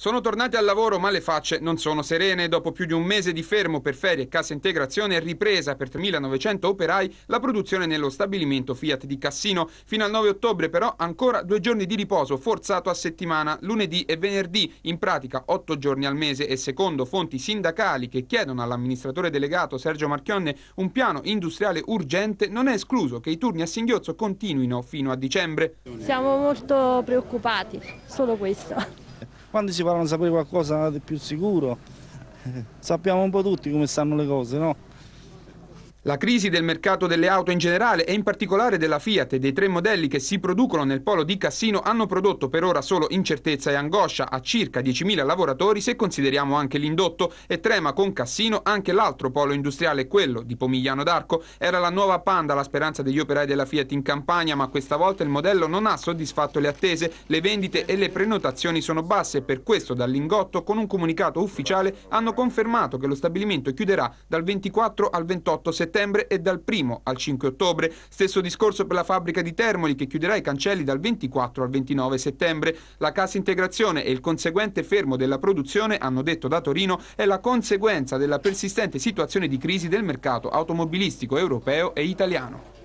Sono tornati al lavoro ma le facce non sono serene. Dopo più di un mese di fermo per ferie e cassa integrazione è ripresa per 3.900 operai la produzione nello stabilimento Fiat di Cassino. Fino al 9 ottobre però ancora due giorni di riposo forzato a settimana, lunedì e venerdì, in pratica otto giorni al mese e secondo fonti sindacali che chiedono all'amministratore delegato Sergio Marchionne un piano industriale urgente non è escluso che i turni a singhiozzo continuino fino a dicembre. Siamo molto preoccupati, solo questo. Quando si parla di sapere qualcosa andate più sicuro. Sappiamo un po' tutti come stanno le cose, no? La crisi del mercato delle auto in generale e in particolare della Fiat e dei tre modelli che si producono nel polo di Cassino hanno prodotto per ora solo incertezza e angoscia a circa 10.000 lavoratori se consideriamo anche l'indotto e trema con Cassino anche l'altro polo industriale, quello di Pomigliano d'Arco. Era la nuova Panda la speranza degli operai della Fiat in Campania, ma questa volta il modello non ha soddisfatto le attese, le vendite e le prenotazioni sono basse e per questo dall'ingotto con un comunicato ufficiale hanno confermato che lo stabilimento chiuderà dal 24 al 28 settembre settembre e dal 1 al 5 ottobre. Stesso discorso per la fabbrica di Termoli che chiuderà i cancelli dal 24 al 29 settembre. La cassa integrazione e il conseguente fermo della produzione, hanno detto da Torino, è la conseguenza della persistente situazione di crisi del mercato automobilistico europeo e italiano.